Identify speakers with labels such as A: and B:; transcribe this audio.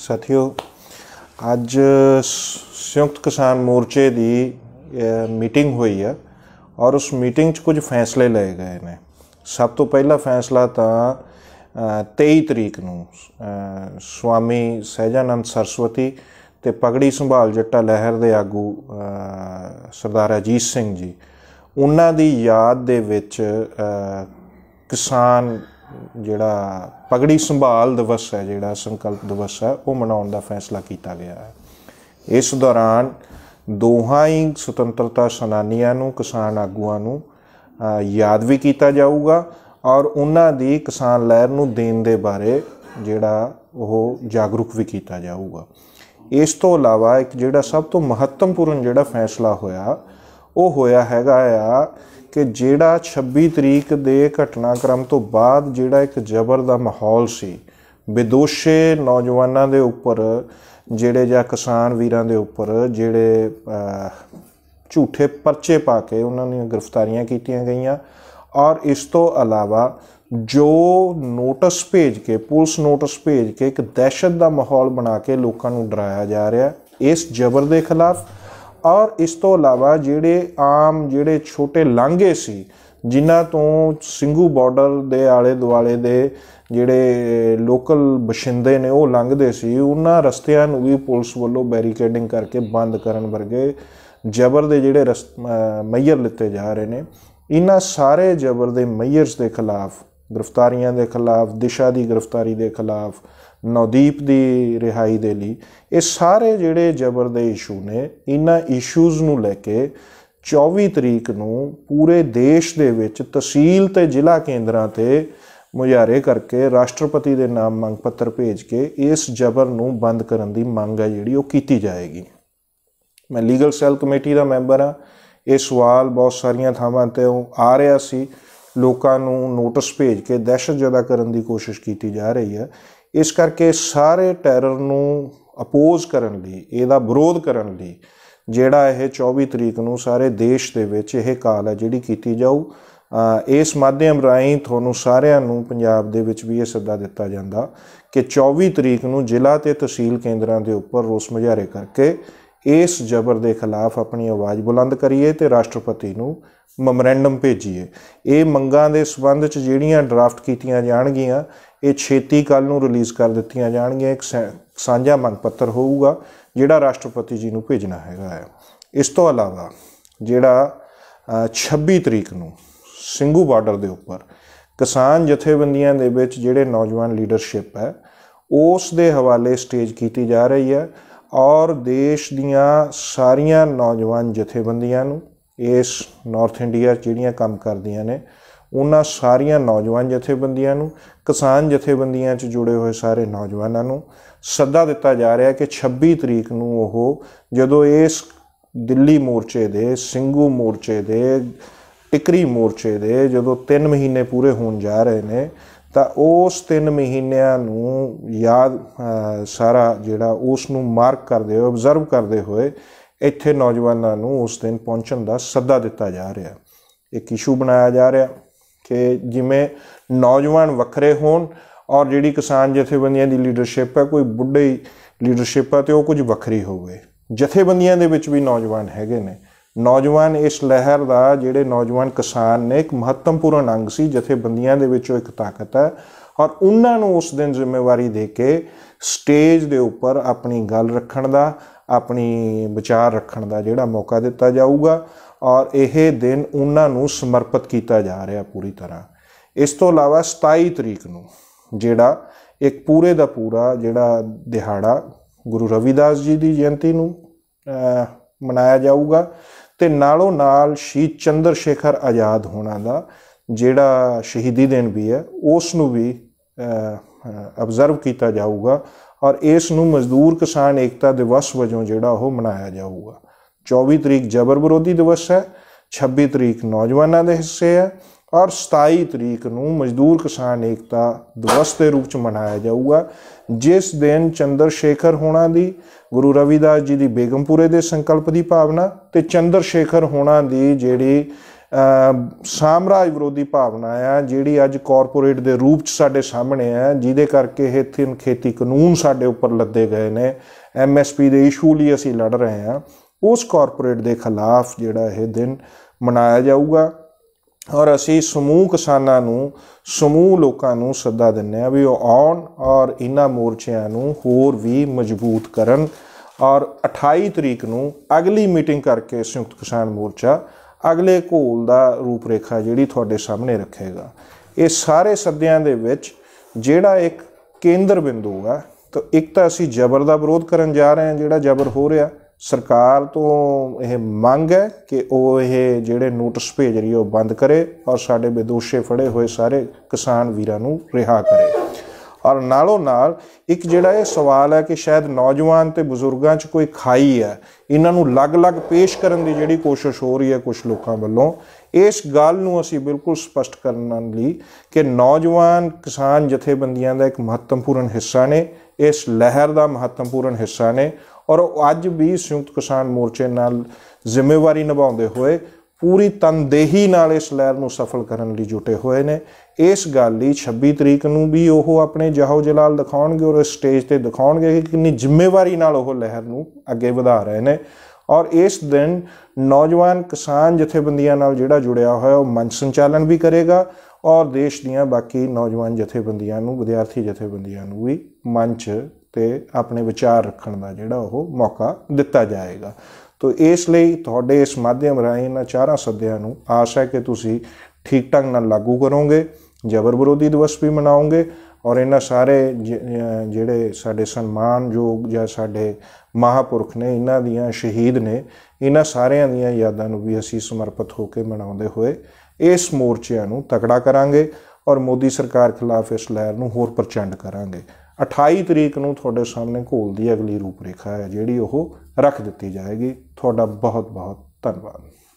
A: ਸਾਥਿਓ ਅੱਜ ਸੰਯੁਕਤ ਕਿਸਾਨ ਮੋਰਚੇ ਦੀ ਮੀਟਿੰਗ ਹੋਈ ਹੈ ਔਰ ਉਸ ਮੀਟਿੰਗ 'ਚ ਕੁਝ ਫੈਸਲੇ ਲਏ ਗਏ ਨੇ ਸਭ ਤੋਂ ਪਹਿਲਾ ਫੈਸਲਾ ਤਾਂ 23 ਤਰੀਕ ਨੂੰ ਸਵਾਮੀ ਸਹਿਜਾਨੰਦ ਸਰਸਵਤੀ ਤੇ ਪਗੜੀ ਸੰਭਾਲ ਜੱਟਾ ਲਹਿਰ ਦੇ ਆਗੂ ਸਰਦਾਰ ਅਜੀਤ ਸਿੰਘ ਜੀ ਉਹਨਾਂ ਦੀ ਯਾਦ ਦੇ ਵਿੱਚ ਕਿਸਾਨ ਜਿਹੜਾ ਪਗੜੀ ਸੰਭਾਲ ਦਿਵਸ ਹੈ ਜਿਹੜਾ ਸੰਕਲਪ ਦਿਵਸ ਹੈ ਉਹ ਮਨਾਉਣ ਦਾ ਫੈਸਲਾ ਕੀਤਾ ਗਿਆ ਹੈ ਇਸ ਦੌਰਾਨ ਦੋਹਾਂ ਹੀ ਸੁਤੰਤਰਤਾ ਸੈਨਾਨੀਆਂ ਨੂੰ ਕਿਸਾਨ ਆਗੂਆਂ ਨੂੰ ਯਾਦ ਵੀ ਕੀਤਾ ਜਾਊਗਾ ਔਰ ਉਹਨਾਂ ਦੀ ਕਿਸਾਨ ਲਹਿਰ ਨੂੰ ਦੇਣ ਦੇ ਬਾਰੇ ਜਿਹੜਾ ਉਹ ਜਾਗਰੂਕ ਵੀ ਕੀਤਾ ਜਾਊਗਾ ਇਸ ਤੋਂ ਇਲਾਵਾ ਇੱਕ ਜਿਹੜਾ ਸਭ ਤੋਂ ਮਹੱਤਵਪੂਰਨ ਜਿਹੜਾ ਫੈਸਲਾ ਹੋਇਆ ਉਹ ਹੋਇਆ ਹੈਗਾ ਆ ਕਿ ਜਿਹੜਾ 26 ਤਰੀਕ ਦੇ ਘਟਨਾਕ੍ਰਮ ਤੋਂ ਬਾਅਦ ਜਿਹੜਾ ਇੱਕ ਜ਼ਬਰ ਦਾ ਮਾਹੌਲ ਸੀ ਬੇਦੋਸ਼ੇ ਨੌਜਵਾਨਾਂ ਦੇ ਉੱਪਰ ਜਿਹੜੇ ਜਾਂ ਕਿਸਾਨ ਵੀਰਾਂ ਦੇ ਉੱਪਰ ਜਿਹੜੇ ਝੂਠੇ ਪਰਚੇ ਪਾ ਕੇ ਉਹਨਾਂ ਦੀਆਂ ਗ੍ਰਿਫਤਾਰੀਆਂ ਕੀਤੀਆਂ ਗਈਆਂ ਔਰ ਇਸ ਤੋਂ ਇਲਾਵਾ ਜੋ ਨੋਟਿਸ ਭੇਜ ਕੇ ਪੁਲਿਸ ਨੋਟਿਸ ਭੇਜ ਕੇ ਇੱਕ ਦਹਿਸ਼ਤ ਦਾ ਮਾਹੌਲ ਬਣਾ ਕੇ ਲੋਕਾਂ ਨੂੰ ਡਰਾਇਆ ਜਾ ਰਿਹਾ ਇਸ ਜ਼ਬਰ ਦੇ ਖਿਲਾਫ ਔਰ ਇਸ ਤੋਂ ਇਲਾਵਾ ਜਿਹੜੇ ਆਮ ਜਿਹੜੇ ਛੋਟੇ ਲਾਂਗੇ ਸੀ ਜਿਨ੍ਹਾਂ ਤੋਂ ਸਿੰਘੂ ਬਾਰਡਰ ਦੇ ਆਲੇ ਦੁਆਲੇ ਦੇ ਜਿਹੜੇ ਲੋਕਲ ਬਸ਼ਿੰਦੇ ਨੇ ਉਹ ਲੰਘਦੇ ਸੀ ਉਹਨਾਂ ਰਸਤਿਆਂ ਨੂੰ ਵੀ ਪੁਲਿਸ ਵੱਲੋਂ ਬੈਰੀਕੇਡਿੰਗ ਕਰਕੇ ਬੰਦ ਕਰਨ ਵਰਗੇ ਜਬਰ ਦੇ ਜਿਹੜੇ ਮਈਰ ਲਿੱਤੇ ਜਾ ਰਹੇ ਨੇ ਇਹਨਾਂ ਸਾਰੇ ਜਬਰ ਦੇ ਮਈਰਸ ਦੇ ਖਿਲਾਫ ਗ੍ਰਿਫਤਾਰੀਆਂ ਦੇ ਖਿਲਾਫ ਦਿਸ਼ਾ ਦੀ ਗ੍ਰਿਫਤਾਰੀ ਦੇ ਖਿਲਾਫ ਨਵਦੀਪ ਦੀ ਰਿਹਾਈ ਦੇ ਲਈ ਇਹ ਸਾਰੇ ਜਿਹੜੇ ਜ਼ਬਰ ਦੇ ਇਸ਼ੂ ਨੇ ਇਹਨਾਂ ਇਸ਼ੂਜ਼ ਨੂੰ ਲੈ ਕੇ 24 ਤਰੀਕ ਨੂੰ ਪੂਰੇ ਦੇਸ਼ ਦੇ ਵਿੱਚ ਤਹਿਸੀਲ ਤੇ ਜ਼ਿਲ੍ਹਾ ਕੇਂਦਰਾਂ ਤੇ ਮੁਜ਼ਾਹਰੇ ਕਰਕੇ ਰਾਸ਼ਟਰਪਤੀ ਦੇ ਨਾਮ ਮੰਗ ਪੱਤਰ ਭੇਜ ਕੇ ਇਸ ਜ਼ਬਰ ਨੂੰ ਬੰਦ ਕਰਨ ਦੀ ਮੰਗ ਹੈ ਜਿਹੜੀ ਉਹ ਕੀਤੀ ਜਾਏਗੀ ਮੈਂ ਲੀਗਲ ਸੈਲ ਕਮੇਟੀ ਦਾ ਮੈਂਬਰ ਹਾਂ ਇਹ ਸਵਾਲ ਬਹੁਤ ਸਾਰੀਆਂ ਥਾਵਾਂ ਤੇ ਆ ਰਿਹਾ ਸੀ ਲੋਕਾਂ ਨੂੰ ਨੋਟਿਸ ਭੇਜ ਕੇ ਦਹਿਸ਼ਤ ਜ਼ਿਆਦਾ ਕਰਨ ਦੀ ਕੋਸ਼ਿਸ਼ ਕੀਤੀ ਜਾ ਰਹੀ ਹੈ ਇਸ ਕਰਕੇ ਸਾਰੇ ਟੈਰਰ ਨੂੰ ਅਪੋਜ਼ ਕਰਨ ਲਈ ਇਹਦਾ ਵਿਰੋਧ ਕਰਨ ਲਈ ਜਿਹੜਾ ਇਹ 24 ਤਰੀਕ ਨੂੰ ਸਾਰੇ ਦੇਸ਼ ਦੇ ਵਿੱਚ ਇਹ ਕਾਲ ਹੈ ਜਿਹੜੀ ਕੀਤੀ ਜਾਊ ਇਸ ਮਾਧਿਅਮ ਰਾਹੀਂ ਤੁਹਾਨੂੰ ਸਾਰਿਆਂ ਨੂੰ ਪੰਜਾਬ ਦੇ ਵਿੱਚ ਵੀ ਇਹ ਸੱਦਾ ਦਿੱਤਾ ਜਾਂਦਾ ਕਿ 24 ਤਰੀਕ ਨੂੰ ਜ਼ਿਲ੍ਹਾ ਤੇ ਤਹਿਸੀਲ ਕੇਂਦਰਾਂ ਦੇ ਉੱਪਰ ਰੋਸ ਮੁਜ਼ਾਹਰੇ ਕਰਕੇ ਇਸ ਜ਼ਬਰ ਦੇ ਖਿਲਾਫ ਆਪਣੀ ਆਵਾਜ਼ ਬੁਲੰਦ ਕਰੀਏ ਤੇ ਰਾਸ਼ਟਰਪਤੀ ਨੂੰ ਮੈਮੋਰੈਂਡਮ ਭੇਜੀਏ ਇਹ ਮੰਗਾਂ ਦੇ ਸਬੰਧ ਚ ਜਿਹੜੀਆਂ ਡਰਾਫਟ ਕੀਤੀਆਂ ਜਾਣਗੀਆਂ ਇਹ ਛੇਤੀ ਕੱਲ ਨੂੰ ਰਿਲੀਜ਼ ਕਰ ਦਿੱਤੀਆਂ ਜਾਣਗੀਆਂ ਇੱਕ ਸਾਂਝਾ ਮੰਗ ਪੱਤਰ ਹੋਊਗਾ ਜਿਹੜਾ ਰਾਸ਼ਟਰਪਤੀ ਜੀ ਨੂੰ ਭੇਜਣਾ ਹੈਗਾ ਹੈ ਇਸ ਤੋਂ ਇਲਾਵਾ ਜਿਹੜਾ 26 ਤਰੀਕ ਨੂੰ ਸਿੰਘੂ ਬਾਰਡਰ ਦੇ ਉੱਪਰ ਕਿਸਾਨ ਜਥੇਬੰਦੀਆਂ ਦੇ ਵਿੱਚ ਜਿਹੜੇ ਨੌਜਵਾਨ ਲੀਡਰਸ਼ਿਪ ਹੈ ਉਸ ਦੇ ਹਵਾਲੇ ਸਟੇਜ ਕੀਤੀ ਜਾ ਰਹੀ ਹੈ ਔਰ ਦੇਸ਼ ਦੀਆਂ ਸਾਰੀਆਂ ਨੌਜਵਾਨ ਜਥੇਬੰਦੀਆਂ ਨੂੰ ਇਸ ਨਾਰਥ ਇੰਡੀਆ ਜਿਹੜੀਆਂ ਕੰਮ ਕਰਦੀਆਂ ਨੇ ਉਹਨਾਂ ਸਾਰੀਆਂ ਨੌਜਵਾਨ ਜਥੇਬੰਦੀਆਂ ਨੂੰ ਕਿਸਾਨ ਜਥੇਬੰਦੀਆਂ 'ਚ ਜੁੜੇ ਹੋਏ ਸਾਰੇ ਨੌਜਵਾਨਾਂ ਨੂੰ ਸੱਦਾ ਦਿੱਤਾ ਜਾ ਰਿਹਾ ਕਿ 26 ਤਰੀਕ ਨੂੰ ਉਹ ਜਦੋਂ ਇਸ ਦਿੱਲੀ ਮੋਰਚੇ ਦੇ ਸਿੰਘੂ ਮੋਰਚੇ ਦੇ ਟਿਕਰੀ ਮੋਰਚੇ ਦੇ ਜਦੋਂ 3 ਮਹੀਨੇ ਪੂਰੇ ਹੋਣ ਜਾ ਰਹੇ ਨੇ ਤਾਂ ਉਸ 3 ਮਹੀਨਿਆਂ ਨੂੰ ਯਾਦ ਸਾਰਾ ਜਿਹੜਾ ਉਸ ਨੂੰ ਮਾਰਕ ਕਰਦੇ ਹੋਏ ਆਬਜ਼ਰਵ ਕਰਦੇ ਹੋਏ ਇੱਥੇ ਨੌਜਵਾਨਾਂ ਨੂੰ ਉਸ ਦਿਨ ਪਹੁੰਚਣ ਦਾ ਸੱਦਾ ਦਿੱਤਾ ਜਾ ਰਿਹਾ ਇੱਕ ਇਸ਼ੂ ਬਣਾਇਆ ਜਾ ਰਿਹਾ ਕਿ ਜਿਵੇਂ ਨੌਜਵਾਨ ਵੱਖਰੇ ਹੋਣ ਔਰ ਜਿਹੜੀ ਕਿਸਾਨ ਜਥੇਬੰਦੀਆਂ ਦੀ ਲੀਡਰਸ਼ਿਪ ਹੈ ਕੋਈ ਬੁੱਢੇ ਲੀਡਰਸ਼ਿਪ ਹੈ ਤੇ ਉਹ ਕੁਝ ਵੱਖਰੀ ਹੋਵੇ ਜਥੇਬੰਦੀਆਂ ਦੇ ਵਿੱਚ ਵੀ ਨੌਜਵਾਨ ਹੈਗੇ ਨੇ ਨੌਜਵਾਨ ਇਸ ਲਹਿਰ ਦਾ ਜਿਹੜੇ ਨੌਜਵਾਨ ਕਿਸਾਨ ਨੇ ਇੱਕ ਮਹੱਤਵਪੂਰਨ ਅੰਗ ਸੀ ਜਥੇਬੰਦੀਆਂ ਦੇ ਵਿੱਚੋਂ ਇੱਕ ਤਾਕਤ ਹੈ ਔਰ ਉਹਨਾਂ ਨੂੰ ਉਸ ਦਿਨ ਜ਼ਿੰਮੇਵਾਰੀ ਦੇ ਕੇ ਸਟੇਜ ਦੇ ਉੱਪਰ ਆਪਣੀ ਗੱਲ ਰੱਖਣ ਦਾ ਆਪਣੀ ਵਿਚਾਰ ਰੱਖਣ ਦਾ ਜਿਹੜਾ ਮੌਕਾ ਦਿੱਤਾ ਜਾਊਗਾ ਔਰ ਇਹ ਦਿਨ ਉਹਨਾਂ ਨੂੰ ਸਮਰਪਿਤ ਕੀਤਾ ਜਾ ਰਿਹਾ ਪੂਰੀ ਤਰ੍ਹਾਂ ਇਸ ਤੋਂ ਇਲਾਵਾ 27 ਤਰੀਕ ਨੂੰ ਜਿਹੜਾ ਇੱਕ ਪੂਰੇ ਦਾ ਪੂਰਾ ਜਿਹੜਾ ਦਿਹਾੜਾ ਗੁਰੂ ਰਵਿਦਾਸ ਜੀ ਦੀ ਜਯੰਤੀ ਨੂੰ ਮਨਾਇਆ ਜਾਊਗਾ ਤੇ ਨਾਲੋਂ ਨਾਲ ਸ਼ਹੀਦ ਚੰਦਰ ਸ਼ੇਖਰ ਆਜ਼ਾਦ ਹੋਣਾ ਦਾ ਜਿਹੜਾ ਸ਼ਹੀਦੀ ਦਿਨ ਵੀ ਹੈ ਉਸ ਨੂੰ ਵੀ ਅਬਜ਼ਰਵ ਕੀਤਾ ਜਾਊਗਾ ਔਰ ਇਸ ਨੂੰ ਮਜ਼ਦੂਰ ਕਿਸਾਨ ਏਕਤਾ ਦਿਵਸ ਵਜੋਂ ਜਿਹੜਾ ਉਹ ਮਨਾਇਆ ਜਾਊਗਾ 24 ਤਰੀਕ ਜਬਰ ਵਿਰੋਧੀ ਦਿਵਸ ਹੈ 26 ਤਰੀਕ ਨੌਜਵਾਨਾਂ ਦੇ ਹਿੱਸੇ ਹੈ ਔਰ 27 ਤਰੀਕ ਨੂੰ ਮਜ਼ਦੂਰ ਕਿਸਾਨ ਏਕਤਾ ਦਿਵਸ ਦੇ ਰੂਪ ਚ ਮਨਾਇਆ ਜਾਊਗਾ ਜਿਸ ਦਿਨ ਚੰਦਰ ਸ਼ੇਖਰ ਹੋਣਾ ਦੀ ਗੁਰੂ ਰਵੀਦਾਸ ਜੀ ਦੀ ਬੇਗਮਪੁਰੇ ਦੇ ਸੰਕਲਪ ਦੀ ਭਾਵਨਾ ਤੇ ਚੰਦਰ ਸ਼ੇਖਰ ਹੋਣਾ ਦੀ ਜਿਹੜੀ ਸਾਮਰਾਜ ਵਿਰੋਧੀ ਭਾਵਨਾ ਆ ਜਿਹੜੀ ਅੱਜ ਕਾਰਪੋਰੇਟ ਦੇ ਰੂਪ ਚ ਸਾਡੇ ਸਾਹਮਣੇ ਆ ਜਿਹਦੇ ਕਰਕੇ ਇਹ ਤਿੰਨ ਖੇਤੀ ਕਾਨੂੰਨ ਸਾਡੇ ਉੱਪਰ ਲੱਦੇ ਗਏ ਨੇ ਐਮਐਸਪੀ ਦੇ ਇਸ਼ੂ ਲਈ ਅਸੀਂ ਲੜ ਰਹੇ ਆ ਉਸ ਕਾਰਪੋਰੇਟ ਦੇ ਖਿਲਾਫ ਜਿਹੜਾ ਇਹ ਦਿਨ ਮਨਾਇਆ ਜਾਊਗਾ ਔਰ ਅਸੀਂ ਸਮੂਹ ਕਿਸਾਨਾਂ ਨੂੰ ਸਮੂਹ ਲੋਕਾਂ ਨੂੰ ਸੱਦਾ ਦਿੰਨੇ ਆ ਵੀ ਉਹ ਆਉਣ ਔਰ ਇਹਨਾਂ ਮੋਰਚਿਆਂ ਨੂੰ ਹੋਰ ਵੀ ਮਜ਼ਬੂਤ ਕਰਨ ਔਰ 28 ਤਰੀਕ ਨੂੰ ਅਗਲੀ ਮੀਟਿੰਗ ਕਰਕੇ ਸੰਯੁਕਤ ਕਿਸਾਨ ਮੋਰਚਾ ਅਗਲੇ ਘੋਲ ਦਾ ਰੂਪਰੇਖਾ ਜਿਹੜੀ ਤੁਹਾਡੇ ਸਾਹਮਣੇ ਰੱਖੇਗਾ ਇਹ ਸਾਰੇ ਸੱਦਿਆਂ ਦੇ ਵਿੱਚ ਜਿਹੜਾ ਇੱਕ ਕੇਂਦਰ ਬਿੰਦੂ ਹੈ ਤਾਂ ਇੱਕ ਤਾਂ ਅਸੀਂ ਜ਼ਬਰ ਦਾ ਵਿਰੋਧ ਕਰਨ ਜਾ ਰਹੇ ਹਾਂ ਜਿਹੜਾ ਜ਼ਬਰ ਹੋ ਰਿਹਾ ਸਰਕਾਰ ਤੋਂ ਇਹ ਮੰਗ ਹੈ ਕਿ ਉਹ ਇਹ ਜਿਹੜੇ ਨੋਟਿਸ ਭੇਜ ਰਹੀ ਉਹ ਬੰਦ ਕਰੇ ਔਰ ਸਾਡੇ ਬੇਦੋਸ਼ੇ ਫੜੇ ਹੋਏ ਸਾਰੇ ਕਿਸਾਨ ਵੀਰਾਂ ਨੂੰ ਰਿਹਾ ਕਰੇ ਔਰ ਨਾਲੋਂ ਨਾਲ ਇੱਕ ਜਿਹੜਾ ਇਹ ਸਵਾਲ ਹੈ ਕਿ ਸ਼ਾਇਦ ਨੌਜਵਾਨ ਤੇ ਬਜ਼ੁਰਗਾਂ 'ਚ ਕੋਈ ਖਾਈ ਹੈ ਇਹਨਾਂ ਨੂੰ ਅਲੱਗ-ਅਲੱਗ ਪੇਸ਼ ਕਰਨ ਦੀ ਜਿਹੜੀ ਕੋਸ਼ਿਸ਼ ਹੋ ਰਹੀ ਹੈ ਕੁਝ ਲੋਕਾਂ ਵੱਲੋਂ ਇਸ ਗੱਲ ਨੂੰ ਅਸੀਂ ਬਿਲਕੁਲ ਸਪਸ਼ਟ ਕਰਨ ਲਈ ਕਿ ਨੌਜਵਾਨ ਕਿਸਾਨ ਜਥੇਬੰਦੀਆਂ ਦਾ ਇੱਕ ਮਹੱਤਵਪੂਰਨ ਹਿੱਸਾ ਨੇ ਇਸ ਲਹਿਰ ਦਾ ਮਹੱਤਵਪੂਰਨ ਹਿੱਸਾ ਨੇ ਔਰ ਅੱਜ ਵੀ ਸੰਯੁਕਤ ਕਿਸਾਨ ਮੋਰਚੇ ਨਾਲ ਜ਼ਿੰਮੇਵਾਰੀ ਨਿਭਾਉਂਦੇ ਹੋਏ ਪੂਰੀ ਤਨਦੇਹੀ ਨਾਲ ਇਸ ਲਹਿਰ ਨੂੰ ਸਫਲ ਕਰਨ ਲਈ ਜੁਟੇ ਹੋਏ ਨੇ ਇਸ ਗੱਲ ਲਈ 26 ਤਰੀਕ ਨੂੰ ਵੀ ਉਹ ਆਪਣੇ ਜਹੋ ਜਲਾਲ ਦਿਖਾਉਣਗੇ ਔਰ ਇਸ ਸਟੇਜ ਤੇ ਦਿਖਾਉਣਗੇ ਕਿ ਕਿੰਨੀ ਜ਼ਿੰਮੇਵਾਰੀ ਨਾਲ ਉਹ ਲਹਿਰ ਨੂੰ ਅੱਗੇ ਵਧਾ ਰਹੇ ਨੇ ਔਰ ਇਸ ਦਿਨ ਨੌਜਵਾਨ ਕਿਸਾਨ ਜਥੇਬੰਦੀਆਂ ਨਾਲ ਜਿਹੜਾ ਜੁੜਿਆ ਹੋਇਆ ਉਹ ਮੰਚ ਸੰਚਾਲਨ ਵੀ ਕਰੇਗਾ ਔਰ ਦੇਸ਼ ਦੀਆਂ ਬਾਕੀ ਨੌਜਵਾਨ ਜਥੇਬੰਦੀਆਂ ਨੂੰ ਵਿਦਿਆਰਥੀ ਜਥੇਬੰਦੀਆਂ ਨੂੰ ਵੀ ਮੰਚ ਤੇ ਆਪਣੇ ਵਿਚਾਰ ਰੱਖਣ ਦਾ ਜਿਹੜਾ ਉਹ ਮੌਕਾ ਦਿੱਤਾ ਜਾਏਗਾ ਤੋ ਇਸ ਲਈ ਤੁਹਾਡੇ ਇਸ ਮਾਧਿਅਮ ਰਾਹੀਂ ਇਹਨਾਂ ਚਾਰਾਂ ਸੱਦਿਆਂ ਨੂੰ ਆਸ਼ਾ ਹੈ ਕਿ ਤੁਸੀਂ ਠੀਕ ਢੰਗ ਨਾਲ ਲਾਗੂ ਕਰੋਗੇ ਜਬਰ ਵਿਰੋਧੀ ਦਿਵਸ ਵੀ ਮਨਾਓਗੇ ਔਰ ਇਹਨਾਂ ਸਾਰੇ ਜਿਹੜੇ ਸਾਡੇ ਸਨਮਾਨਯੋਗ ਜਾਂ ਸਾਡੇ ਮਹਾਪੁਰਖ ਨੇ ਇਹਨਾਂ ਦੀਆਂ ਸ਼ਹੀਦ ਨੇ ਇਹਨਾਂ ਸਾਰਿਆਂ ਦੀਆਂ ਯਾਦਾਂ ਨੂੰ ਵੀ ਅਸੀਂ ਸਮਰਪਿਤ ਹੋ ਕੇ ਮਨਾਉਂਦੇ ਹੋਏ ਇਸ ਮੋਰਚਿਆਂ ਨੂੰ ਤਕੜਾ ਕਰਾਂਗੇ ਔਰ ਮੋਦੀ ਸਰਕਾਰ ਖਿਲਾਫ ਇਸ ਲਹਿਰ ਨੂੰ ਹੋਰ ਪ੍ਰਚੰਡ ਕਰਾਂਗੇ 28 ਤਰੀਕ ਨੂੰ ਤੁਹਾਡੇ ਸਾਹਮਣੇ ਘੋਲ ਦੀ ਅਗਲੀ ਰੂਪਰੇਖਾ ਹੈ ਜਿਹੜੀ ਉਹ ਰੱਖ ਦਿੱਤੀ ਜਾਏਗੀ ਤੁਹਾਡਾ ਬਹੁਤ ਬਹੁਤ ਧੰਨਵਾਦ